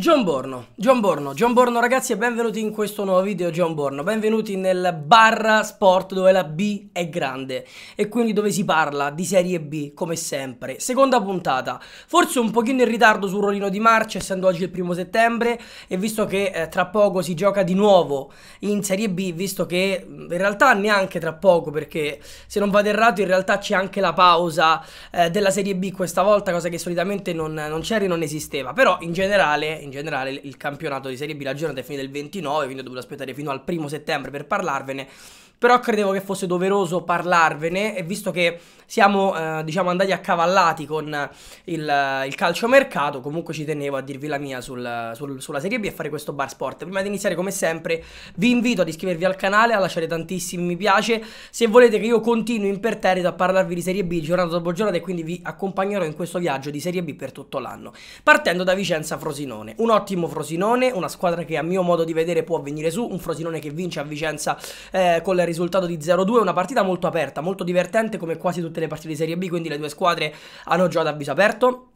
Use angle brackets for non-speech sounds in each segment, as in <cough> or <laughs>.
John Borno, John Borno, John Borno ragazzi e benvenuti in questo nuovo video John Borno, benvenuti nel barra sport dove la B è grande e quindi dove si parla di serie B come sempre. Seconda puntata, forse un pochino in ritardo sul rollino di marcia essendo oggi il primo settembre e visto che eh, tra poco si gioca di nuovo in serie B, visto che in realtà neanche tra poco perché se non vado errato in realtà c'è anche la pausa eh, della serie B questa volta, cosa che solitamente non, non c'era e non esisteva, però in generale in generale il campionato di Serie B, la giornata è finita il 29, quindi ho dovuto aspettare fino al primo settembre per parlarvene però credevo che fosse doveroso parlarvene e visto che siamo eh, diciamo andati accavallati con il, il calciomercato, comunque ci tenevo a dirvi la mia sul, sul, sulla Serie B e fare questo bar sport. Prima di iniziare come sempre vi invito ad iscrivervi al canale, a lasciare tantissimi mi piace, se volete che io continui imperterrito a parlarvi di Serie B giorno dopo giorno e quindi vi accompagnerò in questo viaggio di Serie B per tutto l'anno. Partendo da Vicenza Frosinone, un ottimo Frosinone, una squadra che a mio modo di vedere può venire su, un Frosinone che vince a Vicenza eh, con le risultato di 0-2, una partita molto aperta, molto divertente come quasi tutte le partite di Serie B, quindi le due squadre hanno giocato a viso aperto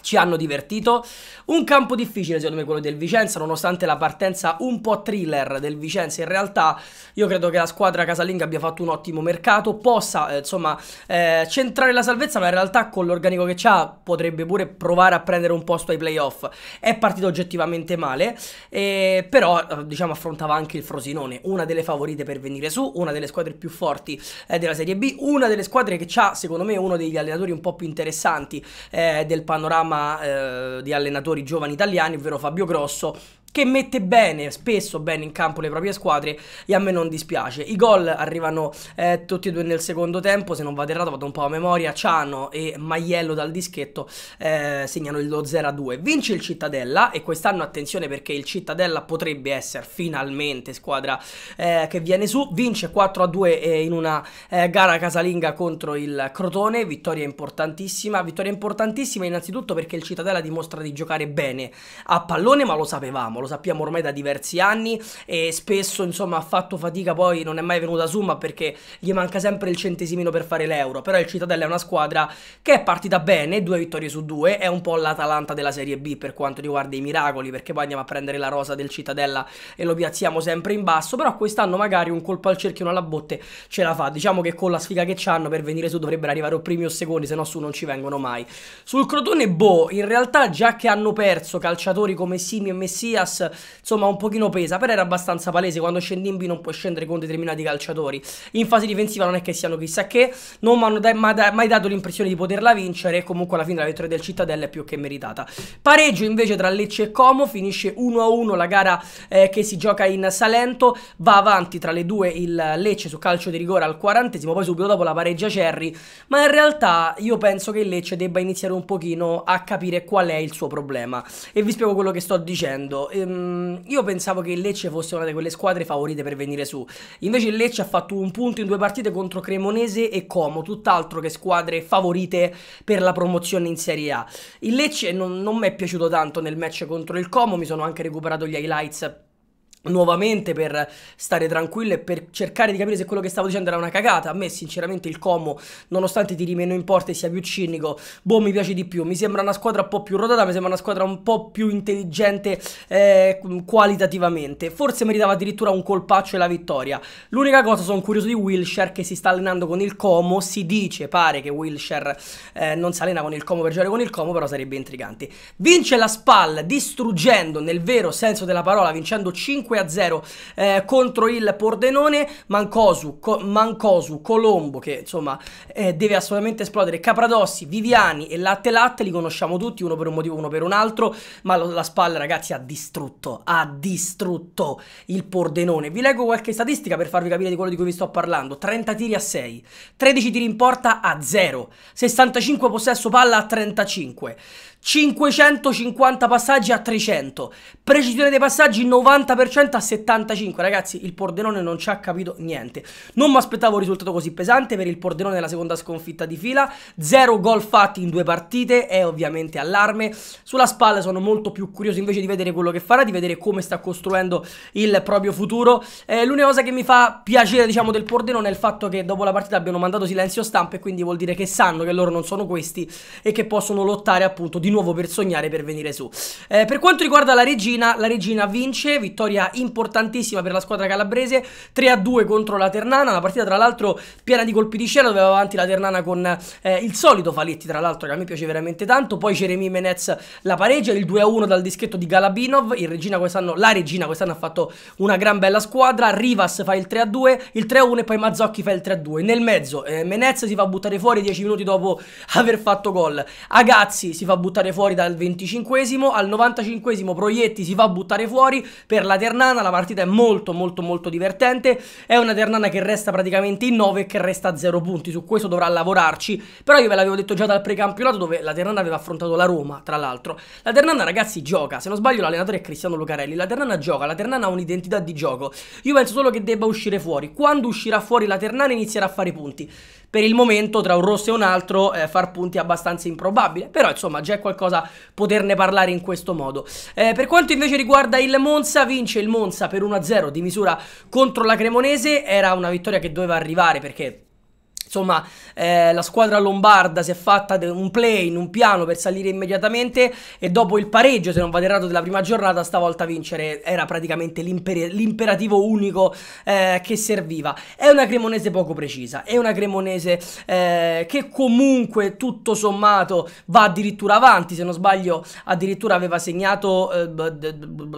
ci hanno divertito. Un campo difficile secondo me quello del Vicenza, nonostante la partenza un po' thriller del Vicenza in realtà, io credo che la squadra casalinga abbia fatto un ottimo mercato, possa eh, insomma eh, centrare la salvezza, ma in realtà con l'organico che ha potrebbe pure provare a prendere un posto ai playoff. È partito oggettivamente male, eh, però eh, diciamo affrontava anche il Frosinone, una delle favorite per venire su, una delle squadre più forti eh, della Serie B, una delle squadre che ha secondo me uno degli allenatori un po' più interessanti eh, del panorama gamma eh, di allenatori giovani italiani, ovvero Fabio Grosso che mette bene, spesso bene in campo le proprie squadre e a me non dispiace. I gol arrivano eh, tutti e due nel secondo tempo, se non vado errato vado un po' a memoria, Ciano e Maiello dal dischetto eh, segnano il 0-2. Vince il Cittadella e quest'anno attenzione perché il Cittadella potrebbe essere finalmente squadra eh, che viene su, vince 4-2 eh, in una eh, gara casalinga contro il Crotone, vittoria importantissima, vittoria importantissima innanzitutto perché il Cittadella dimostra di giocare bene a pallone ma lo sapevamo lo sappiamo ormai da diversi anni e spesso insomma ha fatto fatica poi non è mai venuta su ma perché gli manca sempre il centesimino per fare l'euro però il Cittadella è una squadra che è partita bene due vittorie su due è un po' l'Atalanta della Serie B per quanto riguarda i miracoli perché poi andiamo a prendere la rosa del Cittadella e lo piazziamo sempre in basso però quest'anno magari un colpo al cerchio alla botte ce la fa diciamo che con la sfiga che hanno per venire su dovrebbero arrivare o primi o secondi se no su non ci vengono mai sul Crotone boh in realtà già che hanno perso calciatori come Simi e Messias Pumas, insomma, un pochino pesa, però era abbastanza palese, quando scendi in B non puoi scendere con determinati calciatori. In fase difensiva non è che siano chissà che, non mi hanno da da mai dato l'impressione di poterla vincere e comunque alla fine la vittoria del Cittadella è più che meritata. Pareggio invece tra Lecce e Como, finisce 1-1 la gara eh, che si gioca in Salento, va avanti tra le due il Lecce su calcio di rigore al quarantesimo, poi subito dopo la pareggia Cerri, ma in realtà io penso che il Lecce debba iniziare un pochino a capire qual è il suo problema e vi spiego quello che sto dicendo. Eh, ehm, io pensavo che il Lecce fosse una di quelle squadre favorite per venire su. Invece il Lecce ha fatto un punto in due partite contro Cremonese e Como, tutt'altro che squadre favorite per la promozione in Serie A. Il Lecce non, non mi è piaciuto tanto nel match contro il Como, mi sono anche recuperato gli highlights nuovamente per stare tranquillo e per cercare di capire se quello che stavo dicendo era una cagata. A me sinceramente il Como, nonostante tiri meno in porta e sia più cinico, boh mi piace di più. Mi sembra una squadra un po' più rodata, mi sembra una squadra un po' più intelligente eh, qualitativamente. Forse meritava addirittura un colpaccio e la vittoria. L'unica cosa sono curioso di Wilshire che si sta allenando con il Como, si dice, pare che Wilshire eh, non si allena con il Como per giocare con il Como, però sarebbe intrigante. Vince la SPAL distruggendo nel vero senso della parola, vincendo 5 5 a 0 eh, contro il Pordenone, Mancosu, Co Mancosu Colombo che insomma eh, deve assolutamente esplodere, Capradossi, Viviani e Latte Latte, li conosciamo tutti, uno per un motivo, uno per un altro, ma lo, la spalla ragazzi ha distrutto, ha distrutto il Pordenone. Vi leggo qualche statistica per farvi capire di quello di cui vi sto parlando, 30 tiri a 6, 13 tiri in porta a 0, 65 possesso palla a 35. 550 passaggi a 300, precisione dei passaggi 90% a 75, ragazzi il Pordenone non ci ha capito niente, non mi aspettavo un risultato così pesante per il Pordenone la seconda sconfitta di fila, Zero gol fatti in due partite è ovviamente allarme, sulla spalla sono molto più curioso invece di vedere quello che farà, di vedere come sta costruendo il proprio futuro, eh, l'unica cosa che mi fa piacere diciamo del Pordenone è il fatto che dopo la partita abbiano mandato silenzio stampa e quindi vuol dire che sanno che loro non sono questi e che possono lottare appunto di nuovo per sognare per venire su. Eh, per quanto riguarda la regina, la regina vince, vittoria importantissima per la squadra calabrese, 3-2 contro la Ternana, una partita tra l'altro piena di colpi di cielo dove aveva avanti la Ternana con eh, il solito Faletti tra l'altro che a me piace veramente tanto, poi Jeremy Menez la pareggia, il 2-1 dal dischetto di Galabinov, il regina la regina quest'anno ha fatto una gran bella squadra, Rivas fa il 3-2, il 3-1 e poi Mazzocchi fa il 3-2, nel mezzo eh, Menez si fa buttare fuori 10 minuti dopo <laughs> aver fatto gol, Agazzi si fa buttare buttare fuori dal 25 esimo al 95 esimo Proietti si fa buttare fuori per la Ternana, la partita è molto molto molto divertente, è una Ternana che resta praticamente in 9 e che resta a 0 punti, su questo dovrà lavorarci, però io ve l'avevo detto già dal precampionato dove la Ternana aveva affrontato la Roma, tra l'altro. La Ternana ragazzi gioca, se non sbaglio l'allenatore è Cristiano Lucarelli, la Ternana gioca, la Ternana ha un'identità di gioco, io penso solo che debba uscire fuori, quando uscirà fuori la Ternana inizierà a fare punti. Per il momento tra un rosso e un altro eh, far punti è abbastanza improbabile, però insomma già è qualcosa qualcosa poterne parlare in questo modo. Eh, per quanto invece riguarda il Monza, vince il Monza per 1-0 di misura contro la Cremonese, era una vittoria che doveva arrivare perché Insomma, eh, la squadra lombarda si è fatta un play in un piano per salire immediatamente e dopo il pareggio, se non vado errato, della prima giornata, stavolta vincere era praticamente l'imperativo unico eh, che serviva. È una Cremonese poco precisa, è una Cremonese eh, che comunque tutto sommato va addirittura avanti, se non sbaglio addirittura aveva segnato eh,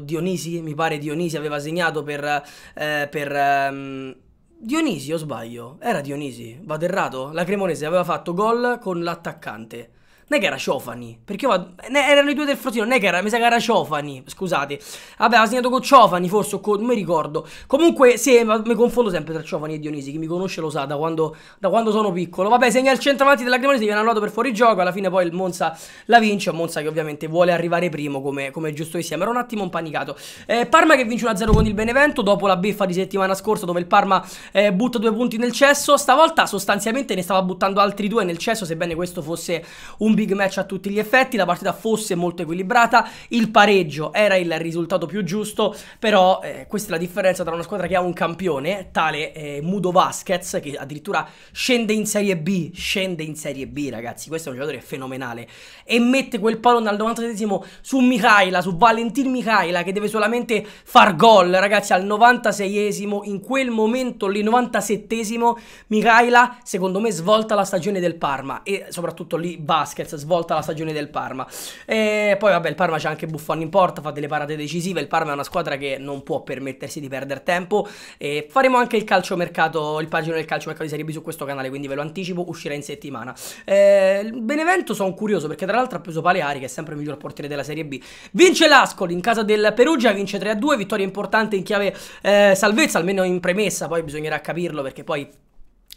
Dionisi, mi pare Dionisi aveva segnato per... Eh, per ehm, Dionisi o sbaglio? Era Dionisi, vado errato? La Cremonese aveva fatto gol con l'attaccante. Non è che era Ciofani. Perché vado... erano i due del frottino. Non è che era. Mi sa che era Ciofani. Scusate. Vabbè, ha segnato con Ciofani, forse. con, non mi ricordo. Comunque, sì, ma mi confondo sempre tra Ciofani e Dionisi. Chi mi conosce lo sa da quando, da quando sono piccolo. Vabbè, segna il centravanti della Cremonese. Viene annullato per fuori gioco. Alla fine, poi il Monza la vince. Monza che ovviamente vuole arrivare primo, come, come è giusto che sia. Ma era un attimo impanicato. Eh, Parma che vince 1-0 con il Benevento. Dopo la beffa di settimana scorsa, dove il Parma eh, butta due punti nel cesso. Stavolta, sostanzialmente, ne stava buttando altri due nel cesso. Sebbene questo fosse un big match a tutti gli effetti, la partita fosse molto equilibrata, il pareggio era il risultato più giusto, però eh, questa è la differenza tra una squadra che ha un campione, tale eh, Mudo Vasquez, che addirittura scende in Serie B, scende in Serie B ragazzi, questo è un giocatore fenomenale, e mette quel pallone al 97 su Mikhaila, su Valentin Mikhaila, che deve solamente far gol, ragazzi, al 96esimo, in quel momento lì, 97esimo, Mikhaila, secondo me, svolta la stagione del Parma, e soprattutto lì Vasquez, Sanchez, svolta la stagione del Parma. E poi vabbè, il Parma c'è anche Buffon in porta, fa delle parate decisive, il Parma è una squadra che non può permettersi di perdere tempo e faremo anche il calciomercato, il pagino del calciomercato di Serie B su questo canale, quindi ve lo anticipo, uscirà in settimana. Eh, Benevento sono curioso perché tra l'altro ha preso Paleari che è sempre il miglior portiere della Serie B. Vince l'Ascoli in casa del Perugia, vince 3-2, vittoria importante in chiave eh, salvezza, almeno in premessa, poi bisognerà capirlo perché poi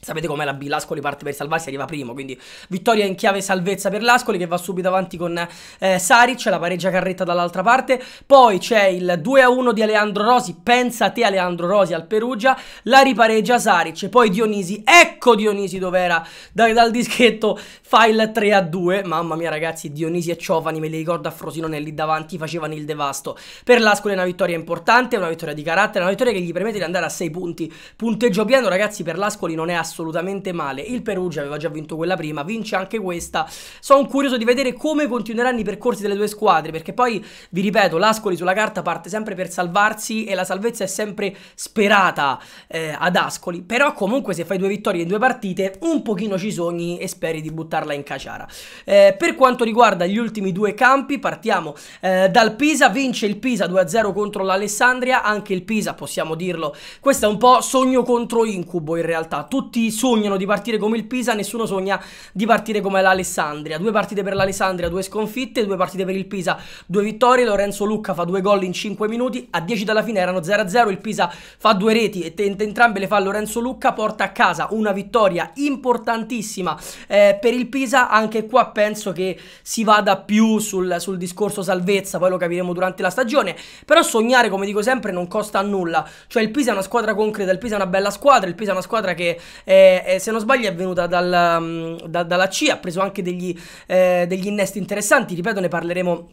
Sapete com'è la B? L'Ascoli parte per salvarsi, arriva primo, quindi vittoria in chiave salvezza per l'Ascoli che va subito avanti con eh, Saric, la pareggia Carretta dall'altra parte, poi c'è il 2-1 di Aleandro Rosi, pensa a te Aleandro Rosi al Perugia, la ripareggia Saric, poi Dionisi, ecco Dionisi dov'era, da, dal dischetto fa il 3-2, mamma mia ragazzi Dionisi e Ciofani, me li ricordo a Frosinone lì davanti, facevano il devasto, per l'Ascoli è una vittoria importante, una vittoria di carattere, una vittoria che gli permette di andare a 6 punti, punteggio pieno ragazzi per l'Ascoli non è assolutamente assolutamente male. Il Perugia aveva già vinto quella prima, vince anche questa. Sono curioso di vedere come continueranno i percorsi delle due squadre, perché poi, vi ripeto, l'Ascoli sulla carta parte sempre per salvarsi e la salvezza è sempre sperata eh, ad Ascoli. Però comunque se fai due vittorie in due partite, un pochino ci sogni e speri di buttarla in caciara. Eh, per quanto riguarda gli ultimi due campi, partiamo eh, dal Pisa, vince il Pisa 2-0 contro l'Alessandria, anche il Pisa possiamo dirlo, questo è un po' sogno contro incubo in realtà, tutti sognano di partire come il Pisa, nessuno sogna di partire come l'Alessandria. Due partite per l'Alessandria, due sconfitte, due partite per il Pisa, due vittorie. Lorenzo Lucca fa due gol in 5 minuti, a 10 dalla fine erano 0-0, il Pisa fa due reti e entrambe le fa Lorenzo Lucca, porta a casa una vittoria importantissima eh, per il Pisa. Anche qua penso che si vada più sul, sul discorso salvezza, poi lo capiremo durante la stagione. Però sognare, come dico sempre, non costa nulla. Cioè il Pisa è una squadra concreta, il Pisa è una bella squadra, il Pisa è una squadra che eh, eh, eh, se non sbaglio è venuta dal, mm, da, dalla C, ha preso anche degli, eh, degli innesti interessanti, ripeto ne parleremo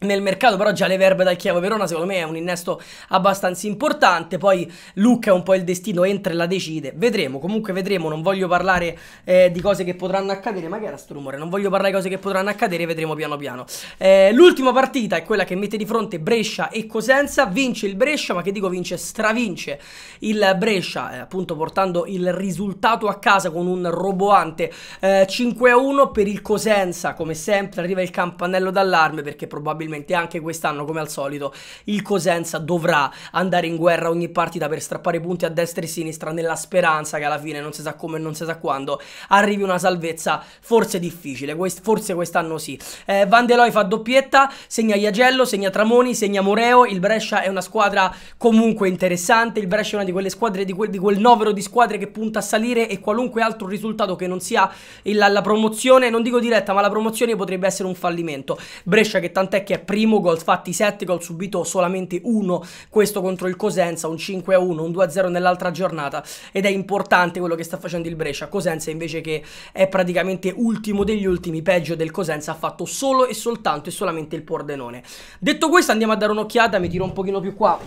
nel mercato, però già le verbe dal Chievo Verona secondo me è un innesto abbastanza importante, poi Luca è un po' il destino, entra e la decide, vedremo, comunque vedremo, non voglio parlare eh, di cose che potranno accadere, ma che era sto rumore, non voglio parlare di cose che potranno accadere, vedremo piano piano. Eh, l'ultima partita è quella che mette di fronte Brescia e Cosenza, vince il Brescia, ma che dico vince, stravince il Brescia, eh, appunto portando il risultato a casa con un roboante 5-1 eh, per il Cosenza, come sempre arriva il campanello d'allarme perché probabilmente probabilmente anche quest'anno, come al solito, il Cosenza dovrà andare in guerra ogni partita per strappare punti a destra e sinistra nella speranza che alla fine, non si sa come e non si sa quando, arrivi una salvezza forse difficile, quest forse quest'anno sì. Eh, Van Deloy fa doppietta, segna Iagello, segna Tramoni, segna Moreo, il Brescia è una squadra comunque interessante, il Brescia è una di quelle squadre, di quel, di quel novero di squadre che punta a salire e qualunque altro risultato che non sia il, la promozione, non dico diretta, ma la promozione potrebbe essere un fallimento. Brescia che tant'è che è primo gol fatti 7, gol subito solamente uno questo contro il Cosenza, un 5-1, a un 2-0 a nell'altra giornata ed è importante quello che sta facendo il Brescia, Cosenza invece che è praticamente ultimo degli ultimi, peggio del Cosenza, ha fatto solo e soltanto e solamente il Pordenone. Detto questo andiamo a dare un'occhiata, mi tiro un pochino più qua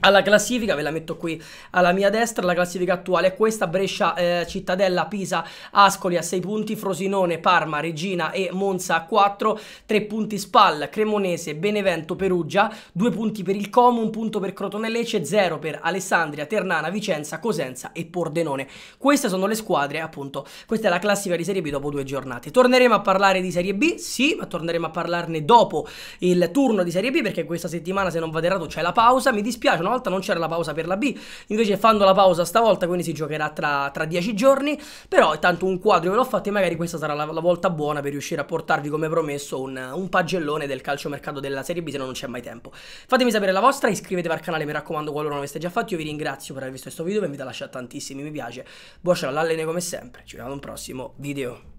alla classifica, ve la metto qui alla mia destra, la classifica attuale è questa, Brescia, eh, Cittadella, Pisa, Ascoli a 6 punti, Frosinone, Parma, Regina e Monza a 4, 3 punti Spal, Cremonese, Benevento, Perugia, 2 punti per il Como, 1 punto per Crotone Lecce, 0 per Alessandria, Ternana, Vicenza, Cosenza e Pordenone. Queste sono le squadre, appunto, questa è la classifica di Serie B dopo due giornate. Torneremo a parlare di Serie B, sì, ma torneremo a parlarne dopo il turno di Serie B perché questa settimana, se non vado errato, c'è la pausa, mi dispiace una volta non c'era la pausa per la B, invece fanno la pausa stavolta, quindi si giocherà tra, tra 10 giorni, però tanto un quadro che l'ho fatto e magari questa sarà la, la, volta buona per riuscire a portarvi come promesso un, un pagellone del calciomercato della Serie B se no non c'è mai tempo. Fatemi sapere la vostra, iscrivetevi al canale mi raccomando qualora non aveste già fatto, io vi ringrazio per aver visto questo video, vi invito a lasciare tantissimi mi piace, buon all'allene come sempre, ci vediamo in un prossimo video.